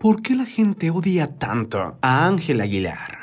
¿Por qué la gente odia tanto a Ángel Aguilar?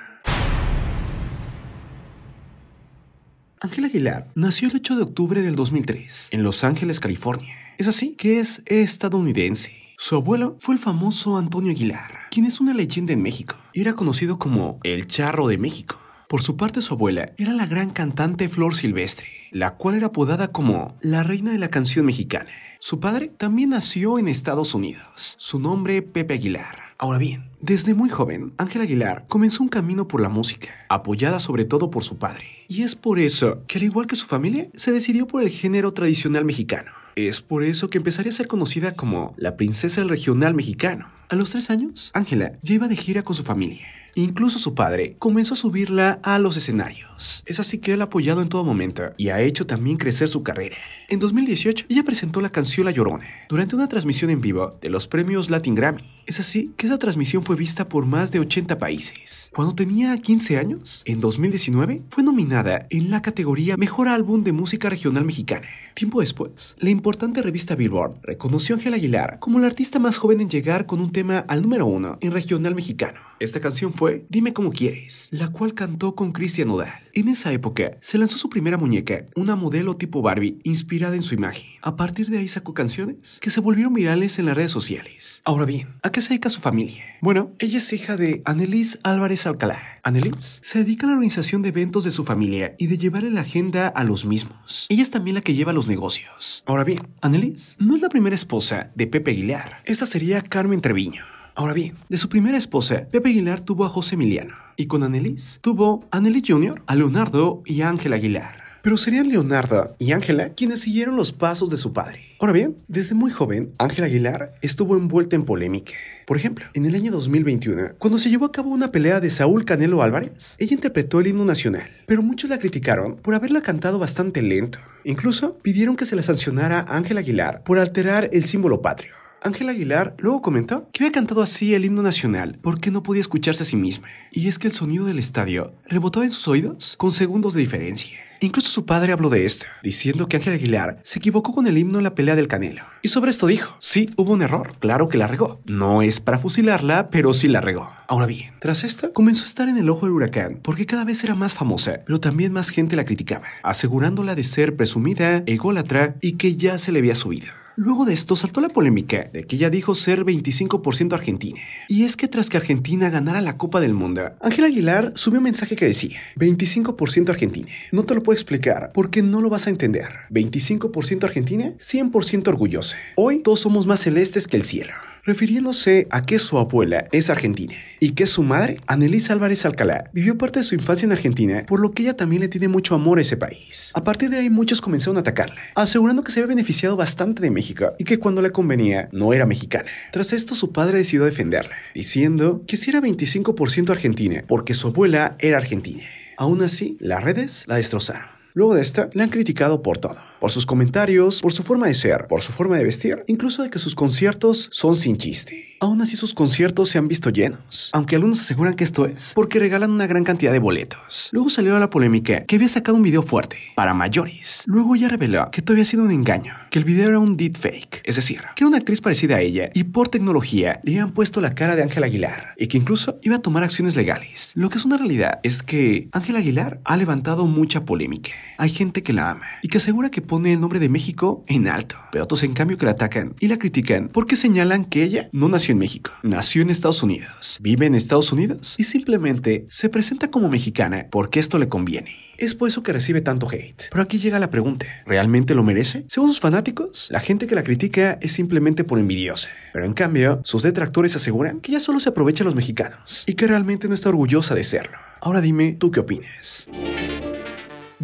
Ángel Aguilar nació el 8 de octubre del 2003 en Los Ángeles, California. Es así que es estadounidense. Su abuelo fue el famoso Antonio Aguilar, quien es una leyenda en México era conocido como el Charro de México. Por su parte, su abuela era la gran cantante Flor Silvestre, la cual era apodada como la reina de la canción mexicana. Su padre también nació en Estados Unidos. Su nombre Pepe Aguilar. Ahora bien, desde muy joven, Ángela Aguilar comenzó un camino por la música, apoyada sobre todo por su padre. Y es por eso que, al igual que su familia, se decidió por el género tradicional mexicano. Es por eso que empezaría a ser conocida como la princesa del regional mexicano. A los tres años, Ángela lleva de gira con su familia Incluso su padre comenzó a subirla a los escenarios. Es así que él ha apoyado en todo momento y ha hecho también crecer su carrera. En 2018, ella presentó la canción La Llorona durante una transmisión en vivo de los premios Latin Grammy. Es así que esa transmisión fue vista por más de 80 países. Cuando tenía 15 años, en 2019, fue nominada en la categoría Mejor Álbum de Música Regional Mexicana. Tiempo después, la importante revista Billboard reconoció a Ángel Aguilar como la artista más joven en llegar con un tema al número uno en regional mexicano. Esta canción fue Dime cómo quieres, la cual cantó con Cristian Nodal. En esa época, se lanzó su primera muñeca, una modelo tipo Barbie, inspirada en su imagen. A partir de ahí sacó canciones que se volvieron virales en las redes sociales. Ahora bien, ¿a qué se dedica su familia? Bueno, ella es hija de Annelise Álvarez Alcalá. Annelies se dedica a la organización de eventos de su familia y de en la agenda a los mismos. Ella es también la que lleva los negocios. Ahora bien, Annelies no es la primera esposa de Pepe Aguilar. Esta sería Carmen Treviño. Ahora bien, de su primera esposa, Pepe Aguilar tuvo a José Emiliano y con Annelies tuvo a Nelly Jr., a Leonardo y a Ángel Aguilar pero serían Leonardo y Ángela quienes siguieron los pasos de su padre. Ahora bien, desde muy joven, Ángela Aguilar estuvo envuelta en polémica. Por ejemplo, en el año 2021, cuando se llevó a cabo una pelea de Saúl Canelo Álvarez, ella interpretó el himno nacional, pero muchos la criticaron por haberla cantado bastante lento. Incluso pidieron que se la sancionara a Ángela Aguilar por alterar el símbolo patrio. Ángel Aguilar luego comentó que había cantado así el himno nacional porque no podía escucharse a sí misma. Y es que el sonido del estadio rebotaba en sus oídos con segundos de diferencia. Incluso su padre habló de esto, diciendo que Ángel Aguilar se equivocó con el himno en la pelea del Canelo. Y sobre esto dijo, sí, hubo un error, claro que la regó. No es para fusilarla, pero sí la regó. Ahora bien, tras esto, comenzó a estar en el ojo del huracán porque cada vez era más famosa, pero también más gente la criticaba, asegurándola de ser presumida, ególatra y que ya se le había subido. Luego de esto saltó la polémica de que ella dijo ser 25% argentina. Y es que tras que Argentina ganara la Copa del Mundo, Ángela Aguilar subió un mensaje que decía, 25% argentina. No te lo puedo explicar porque no lo vas a entender. 25% argentina, 100% orgullosa. Hoy todos somos más celestes que el cielo refiriéndose a que su abuela es argentina y que su madre, Annelise Álvarez Alcalá, vivió parte de su infancia en Argentina, por lo que ella también le tiene mucho amor a ese país. A partir de ahí muchos comenzaron a atacarla, asegurando que se había beneficiado bastante de México y que cuando le convenía no era mexicana. Tras esto su padre decidió defenderla, diciendo que si era 25% argentina porque su abuela era argentina. Aún así, las redes la destrozaron. Luego de esta, le han criticado por todo. Por sus comentarios, por su forma de ser, por su forma de vestir, incluso de que sus conciertos son sin chiste. Aún así sus conciertos se han visto llenos, aunque algunos aseguran que esto es porque regalan una gran cantidad de boletos. Luego salió la polémica que había sacado un video fuerte para mayores. Luego ya reveló que todo había sido un engaño, que el video era un fake es decir, que una actriz parecida a ella y por tecnología le habían puesto la cara de Ángel Aguilar y que incluso iba a tomar acciones legales. Lo que es una realidad es que Ángel Aguilar ha levantado mucha polémica. Hay gente que la ama y que asegura que pone el nombre de México en alto, pero otros en cambio que la atacan y la critican porque señalan que ella no nació en México, nació en Estados Unidos, vive en Estados Unidos y simplemente se presenta como mexicana porque esto le conviene. Es por eso que recibe tanto hate. Pero aquí llega la pregunta, ¿realmente lo merece? Según sus fanáticos, la gente que la critica es simplemente por envidiosa. Pero en cambio, sus detractores aseguran que ya solo se aprovecha a los mexicanos y que realmente no está orgullosa de serlo. Ahora dime, ¿tú qué opinas?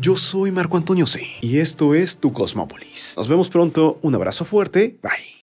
Yo soy Marco Antonio C. Y esto es Tu Cosmópolis. Nos vemos pronto. Un abrazo fuerte. Bye.